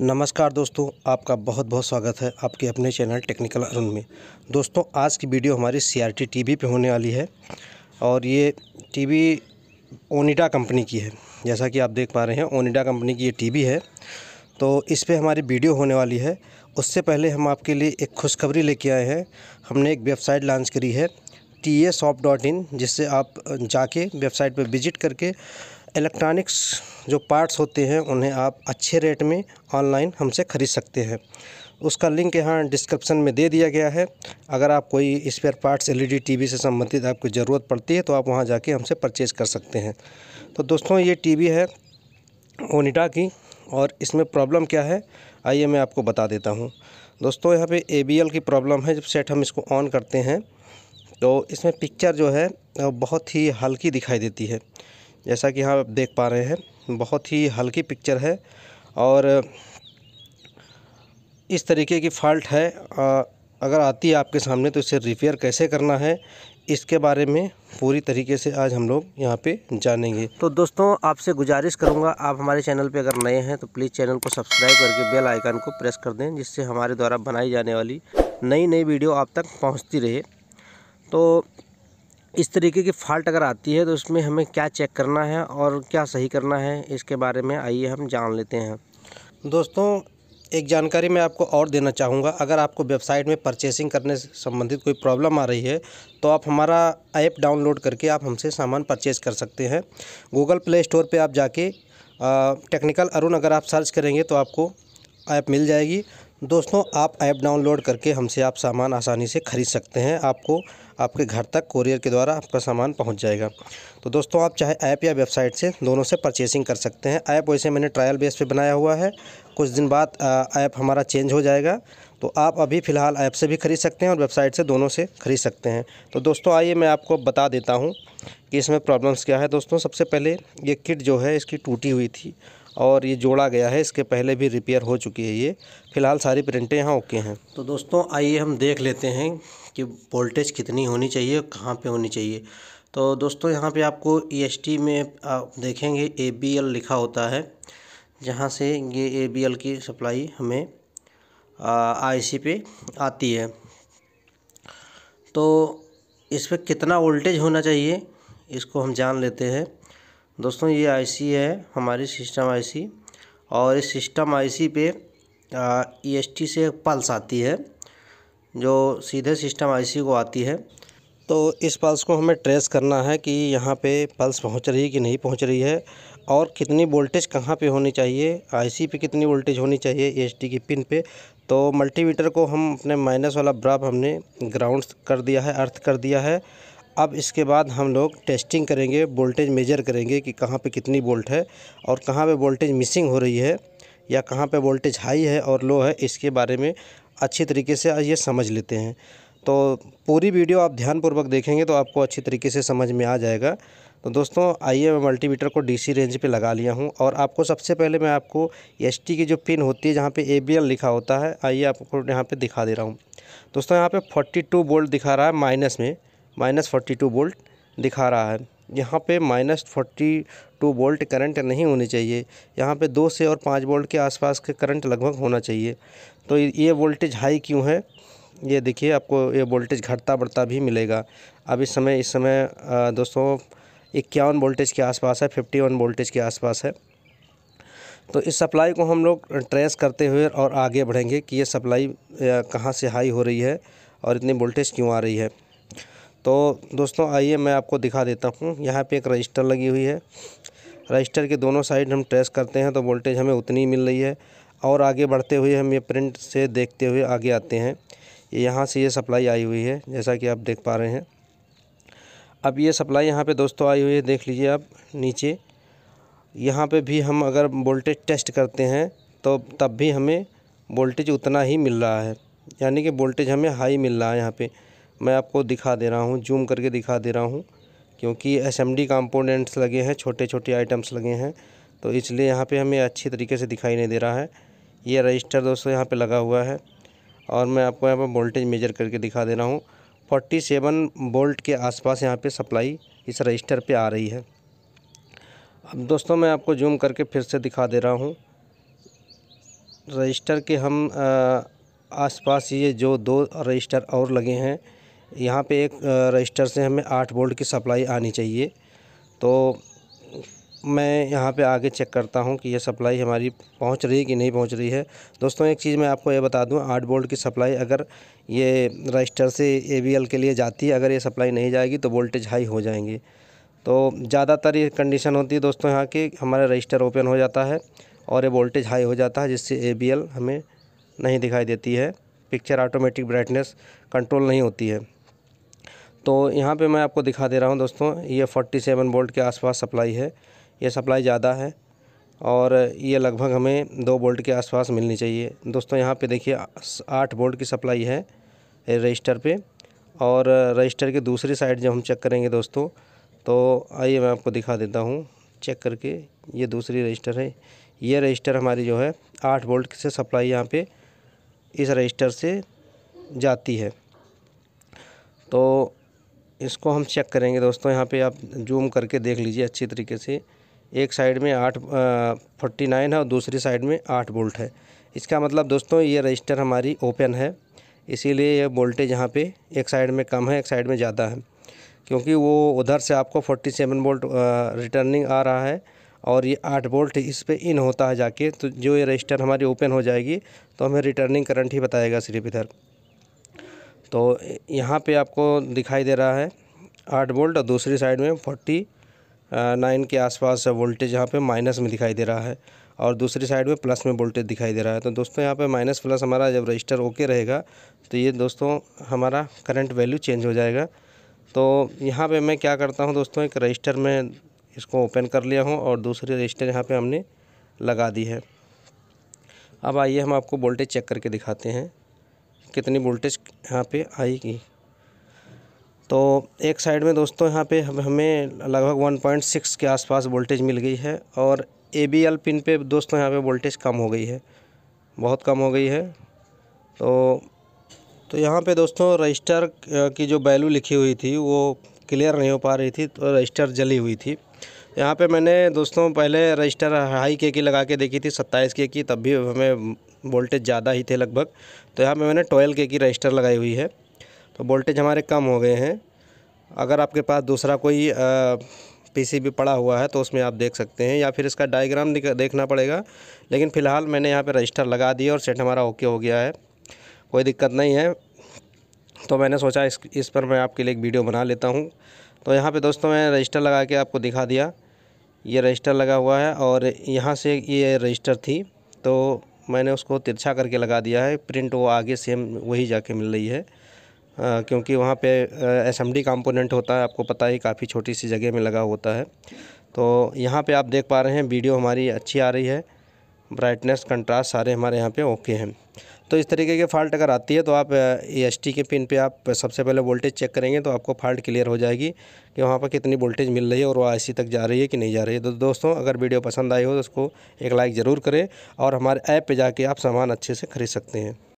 नमस्कार दोस्तों आपका बहुत बहुत स्वागत है आपके अपने चैनल टेक्निकल अरुण में दोस्तों आज की वीडियो हमारी सी आर टीवी पे होने वाली है और ये टीवी ओनिडा कंपनी की है जैसा कि आप देख पा रहे हैं ओनिडा कंपनी की ये टीवी है तो इस पर हमारी वीडियो होने वाली है उससे पहले हम आपके लिए एक खुशखबरी लेके आए हैं हमने एक वेबसाइट लॉन्च करी है टी ए डॉट इन जिससे आप जाके वेबसाइट पर विजिट करके इलेक्ट्रॉनिक्स जो पार्ट्स होते हैं उन्हें आप अच्छे रेट में ऑनलाइन हमसे ख़रीद सकते हैं उसका लिंक यहाँ डिस्क्रिप्शन में दे दिया गया है अगर आप कोई स्पेयर पार्ट्स एलईडी टीवी से संबंधित आपको ज़रूरत पड़ती है तो आप वहाँ जाके हमसे परचेज़ कर सकते हैं तो दोस्तों ये टीवी है ओनिडा की और इसमें प्रॉब्लम क्या है आइए मैं आपको बता देता हूँ दोस्तों यहाँ पे ए की प्रॉब्लम है जब सेट हम इसको ऑन करते हैं तो इसमें पिक्चर जो है बहुत ही हल्की दिखाई देती है जैसा कि यहाँ आप देख पा रहे हैं बहुत ही हल्की पिक्चर है और इस तरीके की फॉल्ट है आ, अगर आती है आपके सामने तो इसे रिपेयर कैसे करना है इसके बारे में पूरी तरीके से आज हम लोग यहाँ पे जानेंगे तो दोस्तों आपसे गुजारिश करूँगा आप हमारे चैनल पे अगर नए हैं तो प्लीज़ चैनल को सब्सक्राइब करके बेल आइकन को प्रेस कर दें जिससे हमारे द्वारा बनाई जाने वाली नई नई वीडियो आप तक पहुँचती रहे तो इस तरीके की फॉल्ट अगर आती है तो उसमें हमें क्या चेक करना है और क्या सही करना है इसके बारे में आइए हम जान लेते हैं दोस्तों एक जानकारी मैं आपको और देना चाहूँगा अगर आपको वेबसाइट में परचेसिंग करने से संबंधित कोई प्रॉब्लम आ रही है तो आप हमारा ऐप डाउनलोड करके आप हमसे सामान परचेज़ कर सकते हैं गूगल प्ले स्टोर पर आप जाके टेक्निकल अरुण अगर आप सर्च करेंगे तो आपको ऐप मिल जाएगी दोस्तों आप ऐप डाउनलोड करके हमसे आप सामान आसानी से खरीद सकते हैं आपको आपके घर तक कोरियर के द्वारा आपका सामान पहुंच जाएगा तो दोस्तों आप चाहे ऐप या वेबसाइट से दोनों से परचेसिंग कर सकते हैं ऐप वैसे मैंने ट्रायल बेस पे बनाया हुआ है कुछ दिन बाद ऐप हमारा चेंज हो जाएगा तो आप अभी फ़िलहाल ऐप से भी ख़रीद सकते हैं और वेबसाइट से दोनों से ख़रीद सकते हैं तो दोस्तों आइए मैं आपको बता देता हूँ कि इसमें प्रॉब्लम्स क्या है दोस्तों सबसे पहले ये किट जो है इसकी टूटी हुई थी और ये जोड़ा गया है इसके पहले भी रिपेयर हो चुकी है ये फ़िलहाल सारी प्रिंटें यहाँ ओके हैं तो दोस्तों आइए हम देख लेते हैं कि वोल्टेज कितनी होनी चाहिए कहाँ पे होनी चाहिए तो दोस्तों यहाँ पे आपको ई e में आप देखेंगे ए लिखा होता है जहाँ से ये ए की सप्लाई हमें आई पे आती है तो इस पर कितना वोल्टेज होना चाहिए इसको हम जान लेते हैं दोस्तों ये आईसी है हमारी सिस्टम आईसी और इस सिस्टम आईसी पे ईएसटी e से एक पल्स आती है जो सीधे सिस्टम आईसी को आती है तो इस पल्स को हमें ट्रेस करना है कि यहाँ पे पल्स पहुँच रही है कि नहीं पहुँच रही है और कितनी वोल्टेज कहाँ पे होनी चाहिए आईसी पे कितनी वोल्टेज होनी चाहिए ईएसटी e की पिन पे तो मल्टीमीटर को हम अपने माइनस वाला ब्राफ हमने ग्राउंड कर दिया है अर्थ कर दिया है अब इसके बाद हम लोग टेस्टिंग करेंगे वोल्टेज मेजर करेंगे कि कहाँ पे कितनी वोल्ट है और कहाँ पे वोल्टेज मिसिंग हो रही है या कहाँ पे वोल्टेज हाई है और लो है इसके बारे में अच्छी तरीके से ये समझ लेते हैं तो पूरी वीडियो आप ध्यानपूर्वक देखेंगे तो आपको अच्छी तरीके से समझ में आ जाएगा तो दोस्तों आइए मैं मल्टीमीटर को डीसी रेंज पे लगा लिया हूँ और आपको सबसे पहले मैं आपको एसटी की जो पिन होती है जहाँ पे एबीएल लिखा होता है आइए आपको यहाँ पे दिखा दे रहा हूँ दोस्तों यहाँ पे 42 वोल्ट दिखा रहा है माइनस में माइनस फोर्टी टू वोल्ट दिखा रहा है यहाँ पे minus forty two volt current नहीं होनी चाहिए यहाँ पे दो से और पाँच वोल्ट के आसपास के करंट लगभग होना चाहिए तो ये वोल्टेज हाई क्यों है ये देखिए आपको ये वोल्टेज घटता बढ़ता भी मिलेगा अब इस समय इस समय दोस्तों इक्यावन वोल्टेज के आसपास है फिफ्टी वन वोल्टेज के आसपास है तो इस सप्लाई को हम लोग ट्रेस करते हुए और आगे बढ़ेंगे कि ये सप्लाई कहाँ से हाई हो रही है और इतनी वोल्टेज क्यों आ रही है तो दोस्तों आइए मैं आपको दिखा देता हूँ यहाँ पे एक रजिस्टर लगी हुई है रजिस्टर के दोनों साइड हम ट्रेस करते हैं तो वोल्टेज हमें उतनी मिल रही है और आगे बढ़ते हुए हम ये प्रिंट से देखते हुए आगे आते हैं यहाँ से ये सप्लाई आई हुई है जैसा कि आप देख पा रहे हैं अब ये सप्लाई यहाँ पे दोस्तों आई हुई है देख लीजिए आप नीचे यहाँ पे भी हम अगर वोल्टेज टेस्ट करते हैं तो तब भी हमें वोल्टेज उतना ही मिल रहा है यानी कि वोल्टेज हमें हाई मिल रहा है यहाँ पर मैं आपको दिखा दे रहा हूँ जूम करके दिखा दे रहा हूँ क्योंकि डी कंपोनेंट्स लगे हैं छोटे छोटे आइटम्स लगे हैं तो इसलिए यहाँ पे हमें अच्छी तरीके से दिखाई नहीं दे रहा है ये रजिस्टर दोस्तों यहाँ पे लगा हुआ है और मैं आपको यहाँ पर वोल्टेज मेजर करके दिखा दे रहा हूँ फोर्टी सेवन वोल्ट के आसपास यहाँ पे सप्लाई इस रजिस्टर पे आ रही है अब दोस्तों मैं आपको जूम करके फिर से दिखा दे रहा हूँ रजिस्टर के हम आसपास ये जो दो रजिस्टर और लगे हैं यहाँ पे एक रजिस्टर से हमें आठ बोल्ट की सप्लाई आनी चाहिए तो मैं यहाँ पे आगे चेक करता हूँ कि ये सप्लाई हमारी पहुँच रही है कि नहीं पहुँच रही है दोस्तों एक चीज़ मैं आपको ये बता दूँ आठ बोल्ट की सप्लाई अगर ये रजिस्टर से ए के लिए जाती है अगर ये सप्लाई नहीं जाएगी तो वोल्टेज हाई हो जाएंगे तो ज़्यादातर ये कंडीशन होती है दोस्तों यहाँ की हमारा रजिस्टर ओपन हो जाता है और ये वोल्टेज हाई हो जाता है जिससे ए हमें नहीं दिखाई देती है पिक्चर ऑटोमेटिक ब्राइटनेस कंट्रोल नहीं होती है तो यहाँ पे मैं आपको दिखा दे रहा हूँ दोस्तों ये 47 वोल्ट के आसपास सप्लाई है ये सप्लाई ज़्यादा है और ये लगभग हमें दो वोल्ट के आसपास मिलनी चाहिए दोस्तों यहाँ पे देखिए आठ वोल्ट की सप्लाई है रजिस्टर पे और रजिस्टर के दूसरी साइड जब हम चेक करेंगे दोस्तों तो आइए मैं आपको दिखा देता हूँ चेक करके ये दूसरी रजिस्टर है ये रजिस्टर हमारी जो है आठ वोल्ट से सप्लाई यहाँ पर इस रजिस्टर से जाती है तो इसको हम चेक करेंगे दोस्तों यहाँ पे आप जूम करके देख लीजिए अच्छी तरीके से एक साइड में आठ फोर्टी नाइन है और दूसरी साइड में आठ बोल्ट है इसका मतलब दोस्तों ये रजिस्टर हमारी ओपन है इसीलिए ये वोल्टेज यहाँ पे एक साइड में कम है एक साइड में ज़्यादा है क्योंकि वो उधर से आपको फोर्टी सेवन बोल्ट रिटर्निंग आ रहा है और ये आठ बोल्ट इस पर इन होता है जाके तो जो ये रजिस्टर हमारी ओपन हो जाएगी तो हमें रिटर्निंग करंट ही बताएगा सिर्फ इधर तो यहाँ पे आपको दिखाई दे रहा है आठ वोल्ट और दूसरी साइड में फोर्टी नाइन के आसपास वोल्टेज यहाँ पे माइनस में दिखाई दे रहा है और दूसरी साइड में प्लस में वोल्टेज दिखाई दे रहा है तो दोस्तों यहाँ पे माइनस प्लस हमारा जब रजिस्टर ओके रहेगा तो ये दोस्तों हमारा करंट वैल्यू चेंज हो जाएगा तो यहाँ पे मैं क्या करता हूँ दोस्तों एक रजिस्टर में इसको ओपन कर लिया हूँ और दूसरी रजिस्टर यहाँ पर हमने लगा दी है अब आइए हम आपको वोल्टेज चेक करके दिखाते हैं कितनी वोल्टेज यहाँ पे आएगी तो एक साइड में दोस्तों यहाँ पे हमें लगभग 1.6 के आसपास वोल्टेज मिल गई है और ए बी एल पिन पे दोस्तों यहाँ पे वोल्टेज कम हो गई है बहुत कम हो गई है तो तो यहाँ पे दोस्तों रजिस्टर की जो वैल्यू लिखी हुई थी वो क्लियर नहीं हो पा रही थी तो रजिस्टर जली हुई थी यहाँ पे मैंने दोस्तों पहले रजिस्टर हाई के की लगा के देखी थी सत्ताईस के की तब भी हमें वोल्टेज ज़्यादा ही थे लगभग तो यहाँ पे मैंने ट्वेल्व के की रजिस्टर लगाई हुई है तो वोल्टेज हमारे कम हो गए हैं अगर आपके पास दूसरा कोई पीसीबी पड़ा हुआ है तो उसमें आप देख सकते हैं या फिर इसका डायग्राम देखना पड़ेगा लेकिन फ़िलहाल मैंने यहाँ पर रजिस्टर लगा दिया और सेट हमारा ओके हो गया है कोई दिक्कत नहीं है तो मैंने सोचा इस इस पर मैं आपके लिए एक वीडियो बना लेता हूँ तो यहाँ पे दोस्तों मैं रजिस्टर लगा के आपको दिखा दिया ये रजिस्टर लगा हुआ है और यहाँ से ये रजिस्टर थी तो मैंने उसको तिरछा करके लगा दिया है प्रिंट वो आगे सेम वही जाके मिल रही है आ, क्योंकि वहाँ पे असेंबली कंपोनेंट होता है आपको पता ही काफ़ी छोटी सी जगह में लगा होता है तो यहाँ पे आप देख पा रहे हैं वीडियो हमारी अच्छी आ रही है ब्राइटनेस कंट्रास्ट सारे हमारे यहाँ पे ओके हैं तो इस तरीके के फॉल्ट अगर आती है तो आप एस के पिन पे आप सबसे पहले वोल्टेज चेक करेंगे तो आपको फॉल्ट क्लियर हो जाएगी कि वहाँ पर कितनी वोल्टेज मिल रही है और वो आई तक जा रही है कि नहीं जा रही है तो दोस्तों अगर वीडियो पसंद आई हो तो उसको एक लाइक ज़रूर करें और हमारे ऐप पर जाके आप सामान अच्छे से खरीद सकते हैं